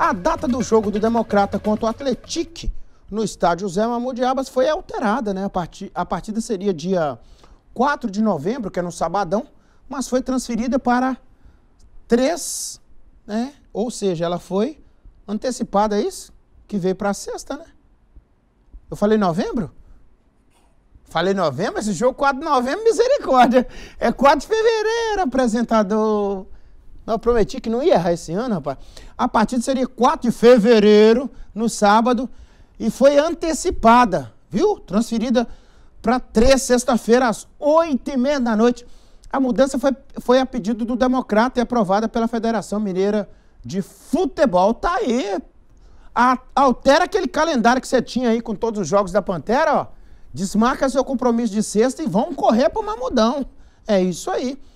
A data do jogo do Democrata contra o Atletique no estádio Zé Mamudiabas foi alterada, né? A, partida, a partida seria dia 4 de novembro, que é no sabadão, mas foi transferida para 3, né? Ou seja, ela foi antecipada, é isso? Que veio para sexta, né? Eu falei novembro? Falei novembro? Esse jogo 4 de novembro, misericórdia. É 4 de fevereiro, apresentador. Eu prometi que não ia errar esse ano, rapaz. A partida seria 4 de fevereiro, no sábado, e foi antecipada, viu? Transferida para três sexta-feira, às 8 e meia da noite. A mudança foi, foi a pedido do Democrata e aprovada pela Federação Mineira de Futebol. Tá aí. A, altera aquele calendário que você tinha aí com todos os jogos da Pantera, ó. Desmarca seu compromisso de sexta e vão correr para o Mamudão. É isso aí.